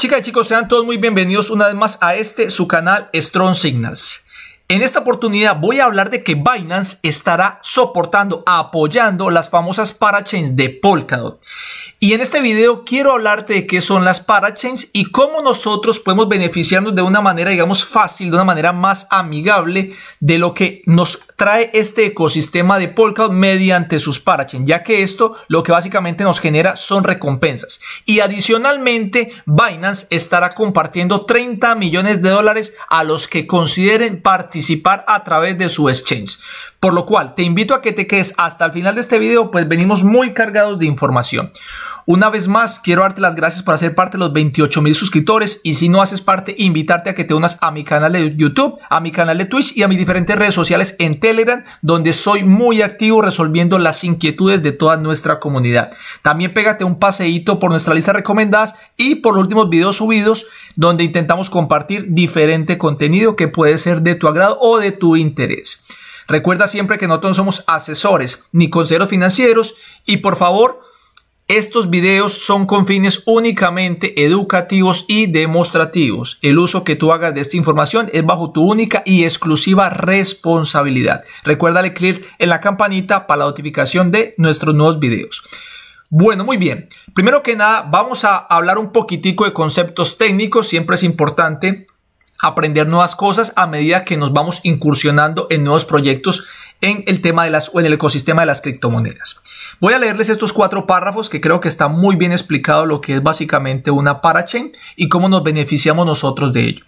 Chicas y chicos, sean todos muy bienvenidos una vez más a este su canal Strong Signals. En esta oportunidad voy a hablar de que Binance estará soportando, apoyando las famosas parachains de Polkadot. Y en este video quiero hablarte de qué son las parachains y cómo nosotros podemos beneficiarnos de una manera, digamos, fácil, de una manera más amigable de lo que nos trae este ecosistema de Polkadot mediante sus parachains, ya que esto lo que básicamente nos genera son recompensas. Y adicionalmente, Binance estará compartiendo 30 millones de dólares a los que consideren participar a través de su exchange. Por lo cual, te invito a que te quedes hasta el final de este video, pues venimos muy cargados de información. Una vez más, quiero darte las gracias por hacer parte de los 28 mil suscriptores y si no haces parte, invitarte a que te unas a mi canal de YouTube, a mi canal de Twitch y a mis diferentes redes sociales en Telegram, donde soy muy activo resolviendo las inquietudes de toda nuestra comunidad. También pégate un paseíto por nuestra lista de recomendadas y por los últimos videos subidos, donde intentamos compartir diferente contenido que puede ser de tu agrado o de tu interés. Recuerda siempre que nosotros no somos asesores ni consejeros financieros y por favor estos videos son con fines únicamente educativos y demostrativos. El uso que tú hagas de esta información es bajo tu única y exclusiva responsabilidad. Recuérdale clic en la campanita para la notificación de nuestros nuevos videos. Bueno, muy bien. Primero que nada, vamos a hablar un poquitico de conceptos técnicos. Siempre es importante aprender nuevas cosas a medida que nos vamos incursionando en nuevos proyectos en el tema de las o en el ecosistema de las criptomonedas. Voy a leerles estos cuatro párrafos que creo que está muy bien explicado lo que es básicamente una parachain y cómo nos beneficiamos nosotros de ello.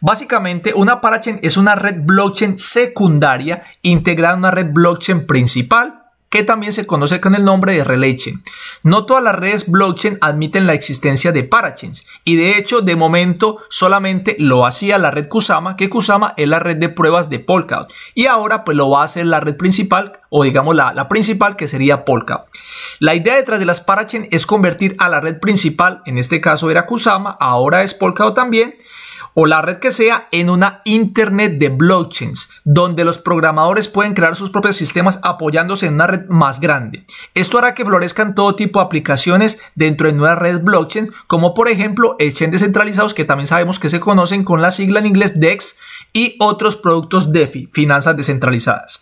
Básicamente, una parachain es una red blockchain secundaria integrada en una red blockchain principal que también se conoce con el nombre de Releche. No todas las redes blockchain admiten la existencia de parachains y de hecho de momento solamente lo hacía la red Kusama, que Kusama es la red de pruebas de Polkadot y ahora pues lo va a hacer la red principal o digamos la, principal que sería Polkadot. La idea detrás de las parachains es convertir a la red principal, en este caso era Kusama, ahora es Polkadot también, o la red que sea en una Internet de blockchains, donde los programadores pueden crear sus propios sistemas apoyándose en una red más grande. Esto hará que florezcan todo tipo de aplicaciones dentro de nuevas redes blockchain, como por ejemplo exchanges descentralizados que también sabemos que se conocen con la sigla en inglés DEX y otros productos DeFi, finanzas descentralizadas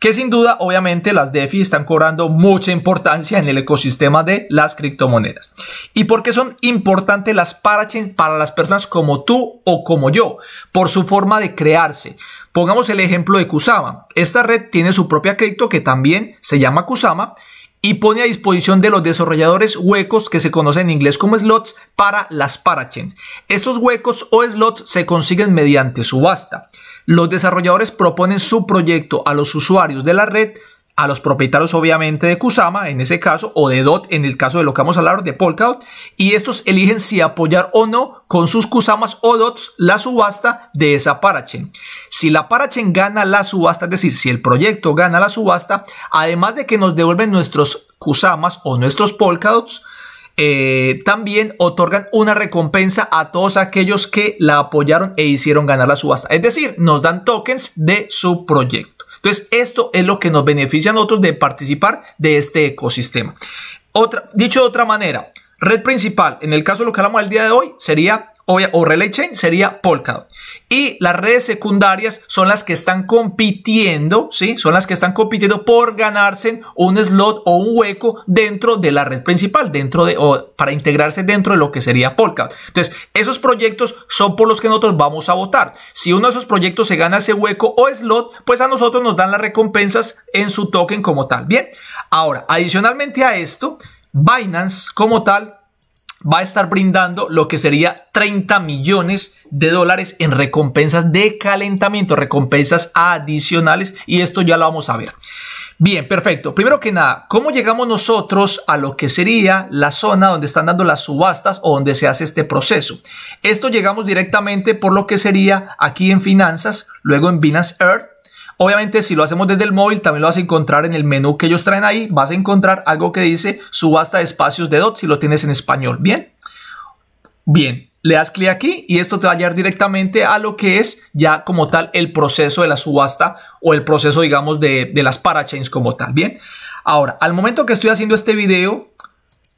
que sin duda obviamente las DeFi están cobrando mucha importancia en el ecosistema de las criptomonedas. ¿Y por qué son importantes las parachains para las personas como tú o como yo? Por su forma de crearse. Pongamos el ejemplo de Kusama. Esta red tiene su propia cripto que también se llama Kusama y pone a disposición de los desarrolladores huecos que se conocen en inglés como slots para las parachains. Estos huecos o slots se consiguen mediante subasta. Los desarrolladores proponen su proyecto a los usuarios de la red, a los propietarios obviamente de Kusama en ese caso, o de DOT en el caso de lo que vamos a hablar de Polkadot, y estos eligen si apoyar o no con sus Kusamas o DOTs la subasta de esa parachain. Si la parachain gana la subasta, es decir, si el proyecto gana la subasta, además de que nos devuelven nuestros Kusamas o nuestros Polkadots, eh, también otorgan una recompensa a todos aquellos que la apoyaron e hicieron ganar la subasta. Es decir, nos dan tokens de su proyecto. Entonces, esto es lo que nos beneficia a nosotros de participar de este ecosistema. Otra, dicho de otra manera, Red principal, en el caso de lo que hablamos el día de hoy, sería o Relay Chain sería Polkadot. Y las redes secundarias son las que están compitiendo, ¿sí? Son las que están compitiendo por ganarse un slot o un hueco dentro de la red principal, dentro de, o para integrarse dentro de lo que sería Polkadot. Entonces, esos proyectos son por los que nosotros vamos a votar. Si uno de esos proyectos se gana ese hueco o slot, pues a nosotros nos dan las recompensas en su token como tal. Bien, ahora, adicionalmente a esto, Binance como tal va a estar brindando lo que sería 30 millones de dólares en recompensas de calentamiento, recompensas adicionales y esto ya lo vamos a ver. Bien, perfecto. Primero que nada, ¿cómo llegamos nosotros a lo que sería la zona donde están dando las subastas o donde se hace este proceso? Esto llegamos directamente por lo que sería aquí en finanzas, luego en Binance Earth, Obviamente, si lo hacemos desde el móvil, también lo vas a encontrar en el menú que ellos traen ahí. Vas a encontrar algo que dice subasta de espacios de DOT si lo tienes en español. Bien. Bien, le das clic aquí y esto te va a llevar directamente a lo que es ya como tal el proceso de la subasta o el proceso, digamos, de, de las parachains como tal. Bien, ahora, al momento que estoy haciendo este video,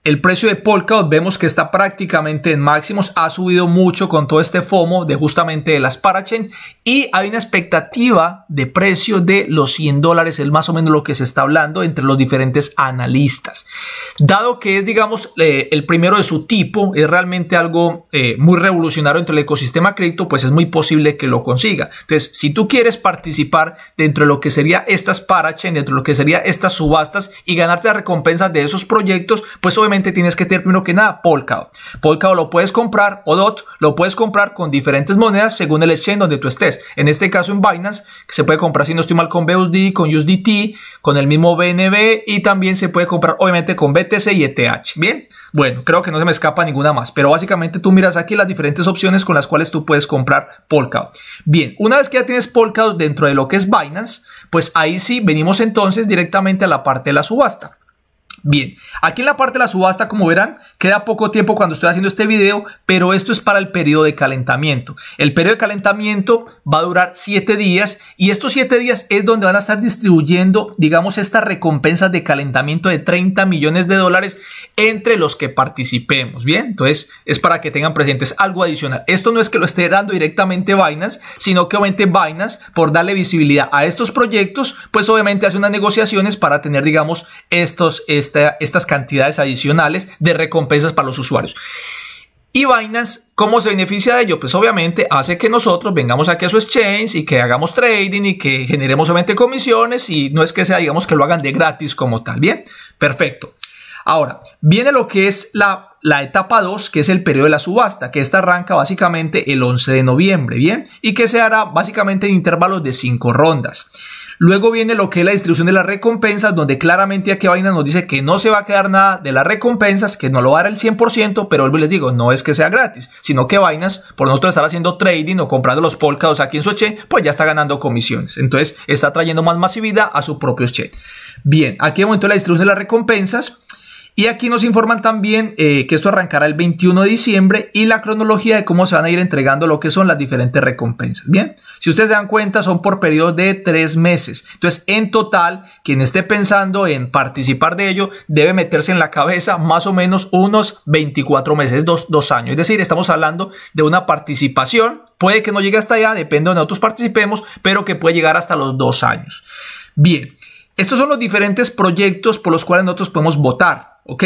el precio de Polkadot vemos que está prácticamente en máximos, ha subido mucho con todo este FOMO de justamente de las parachains y hay una expectativa de precio de los 100 dólares, es más o menos lo que se está hablando entre los diferentes analistas. Dado que es, digamos, eh, el primero de su tipo, es realmente algo eh, muy revolucionario entre el ecosistema cripto, pues es muy posible que lo consiga. Entonces, si tú quieres participar dentro de lo que sería estas parachains, dentro de lo que sería estas subastas y ganarte la recompensas de esos proyectos, pues obviamente tienes que tener primero que nada Polkadot. Polkadot lo puedes comprar o DOT, lo puedes comprar con diferentes monedas según el exchange donde tú estés. En este caso en Binance, se puede comprar si no estoy mal con BUSD, con USDT, con el mismo BNB y también se puede comprar obviamente con BTC y ETH. Bien, bueno, creo que no se me escapa ninguna más, pero básicamente tú miras aquí las diferentes opciones con las cuales tú puedes comprar Polkadot. Bien, una vez que ya tienes Polkadot dentro de lo que es Binance, pues ahí sí venimos entonces directamente a la parte de la subasta. Bien, aquí en la parte de la subasta, como verán, queda poco tiempo cuando estoy haciendo este video, pero esto es para el periodo de calentamiento. El periodo de calentamiento va a durar 7 días y estos 7 días es donde van a estar distribuyendo, digamos, estas recompensas de calentamiento de 30 millones de dólares entre los que participemos, ¿bien? Entonces, es para que tengan presentes algo adicional. Esto no es que lo esté dando directamente Binance, sino que obviamente Binance, por darle visibilidad a estos proyectos, pues obviamente hace unas negociaciones para tener, digamos, estos estas cantidades adicionales de recompensas para los usuarios. Y Binance, ¿cómo se beneficia de ello? Pues obviamente hace que nosotros vengamos aquí a su exchange y que hagamos trading y que generemos solamente comisiones y no es que sea, digamos, que lo hagan de gratis como tal. Bien, perfecto. Ahora, viene lo que es la, la etapa 2, que es el periodo de la subasta, que esta arranca básicamente el 11 de noviembre, ¿bien? Y que se hará básicamente en intervalos de 5 rondas. Luego viene lo que es la distribución de las recompensas, donde claramente aquí vainas nos dice que no se va a quedar nada de las recompensas, que no lo va a dar el 100%, pero les digo, no es que sea gratis, sino que vainas por nosotros estar haciendo trading o comprando los polcados aquí en su chain, pues ya está ganando comisiones. Entonces está trayendo más masividad a su propio chain. Bien, aquí de momento la distribución de las recompensas, y aquí nos informan también eh, que esto arrancará el 21 de diciembre y la cronología de cómo se van a ir entregando lo que son las diferentes recompensas. Bien, si ustedes se dan cuenta, son por periodos de tres meses. Entonces, en total, quien esté pensando en participar de ello debe meterse en la cabeza más o menos unos 24 meses, dos, dos años. Es decir, estamos hablando de una participación. Puede que no llegue hasta allá, depende de donde nosotros participemos, pero que puede llegar hasta los dos años. Bien, estos son los diferentes proyectos por los cuales nosotros podemos votar. ¿ok?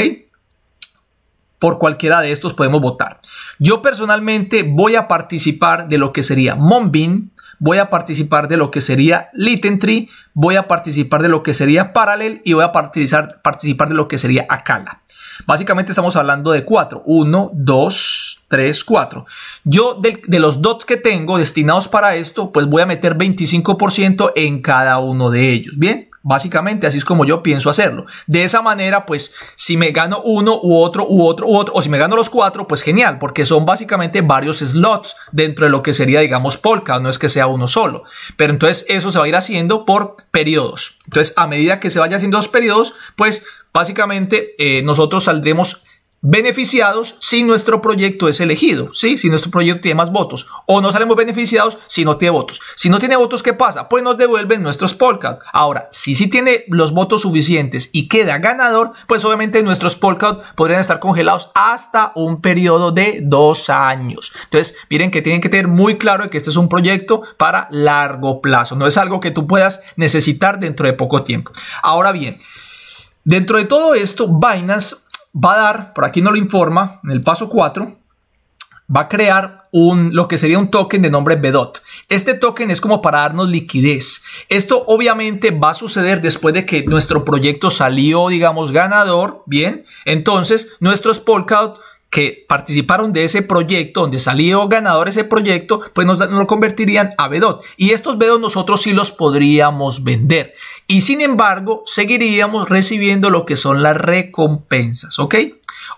Por cualquiera de estos podemos votar. Yo personalmente voy a participar de lo que sería Monbin, voy a participar de lo que sería Litentree, voy a participar de lo que sería Parallel y voy a participar, de lo que sería Acala. Básicamente estamos hablando de cuatro. Uno, dos, tres, cuatro. Yo de, de, los dots que tengo destinados para esto, pues voy a meter 25% en cada uno de ellos. Bien, Básicamente así es como yo pienso hacerlo. De esa manera, pues si me gano uno u otro u otro u otro, o si me gano los cuatro, pues genial, porque son básicamente varios slots dentro de lo que sería, digamos, Polka, no es que sea uno solo. Pero entonces eso se va a ir haciendo por periodos. Entonces, a medida que se vaya haciendo los periodos, pues básicamente eh, nosotros saldremos beneficiados si nuestro proyecto es elegido, ¿sí? si nuestro proyecto tiene más votos, o no salimos beneficiados si no tiene votos. Si no tiene votos, ¿qué pasa? Pues nos devuelven nuestros polka. Ahora, si sí tiene los votos suficientes y queda ganador, pues obviamente nuestros polka podrían estar congelados hasta un periodo de dos años. Entonces, miren que tienen que tener muy claro que este es un proyecto para largo plazo, no es algo que tú puedas necesitar dentro de poco tiempo. Ahora bien, dentro de todo esto, Binance va a dar, por aquí no lo informa, en el paso 4, va a crear un, lo que sería un token de nombre BDOT. Este token es como para darnos liquidez. Esto obviamente va a suceder después de que nuestro proyecto salió, digamos, ganador. Bien, entonces nuestros Polkadot que participaron de ese proyecto, donde salió ganador ese proyecto, pues nos, lo convertirían a bedot Y estos Bedot nosotros sí los podríamos vender. Y sin embargo, seguiríamos recibiendo lo que son las recompensas, ¿ok?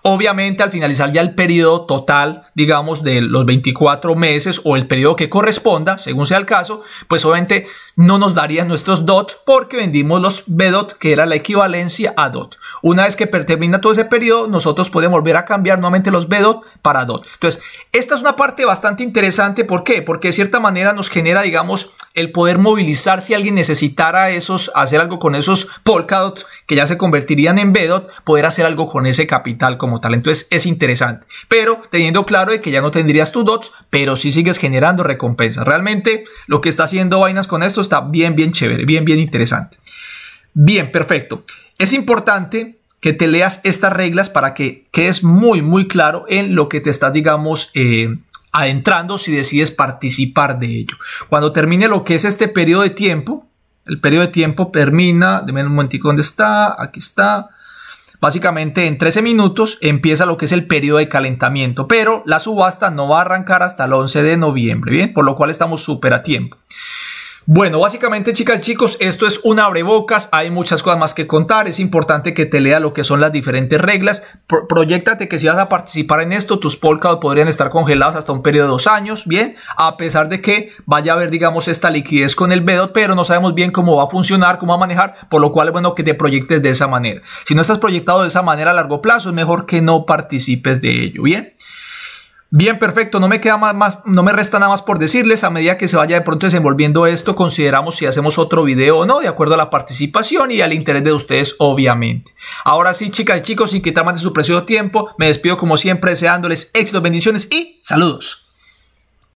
Obviamente al finalizar ya el periodo total, digamos, de los 24 meses o el periodo que corresponda, según sea el caso, pues obviamente no nos darían nuestros DOT porque vendimos los BDOT, que era la equivalencia a DOT. Una vez que termina todo ese periodo, nosotros podemos volver a cambiar nuevamente los BDOT para DOT. Entonces, esta es una parte bastante interesante. ¿Por qué? Porque de cierta manera nos genera, digamos, el poder movilizar si alguien necesitara esos, hacer algo con esos Polkadot que ya se convertirían en BDOT, poder hacer algo con ese capital tal como tal. Entonces es interesante. Pero teniendo claro de que ya no tendrías tus dots, pero sí sigues generando recompensas. Realmente lo que está haciendo vainas con esto está bien, bien chévere, bien, bien interesante. Bien, perfecto. Es importante que te leas estas reglas para que quedes muy, muy claro en lo que te estás, digamos, eh, adentrando si decides participar de ello. Cuando termine lo que es este periodo de tiempo, el periodo de tiempo termina, de un momentico dónde está, aquí está, Básicamente en 13 minutos empieza lo que es el periodo de calentamiento, pero la subasta no va a arrancar hasta el 11 de noviembre, ¿bien? Por lo cual estamos súper a tiempo. Bueno, básicamente chicas, y chicos, esto es un abrebocas, hay muchas cosas más que contar, es importante que te lea lo que son las diferentes reglas, proyectate que si vas a participar en esto, tus Polkadot podrían estar congelados hasta un periodo de dos años, ¿bien? A pesar de que vaya a haber, digamos, esta liquidez con el vedo, pero no sabemos bien cómo va a funcionar, cómo va a manejar, por lo cual es bueno que te proyectes de esa manera. Si no estás proyectado de esa manera a largo plazo, es mejor que no participes de ello, ¿bien? Bien, perfecto. No me queda más, no me resta nada más por decirles. A medida que se vaya de pronto desenvolviendo esto, consideramos si hacemos otro video o no, de acuerdo a la participación y al interés de ustedes, obviamente. Ahora sí, chicas y chicos, sin quitar más de su precioso tiempo, me despido como siempre, deseándoles éxitos, bendiciones y saludos.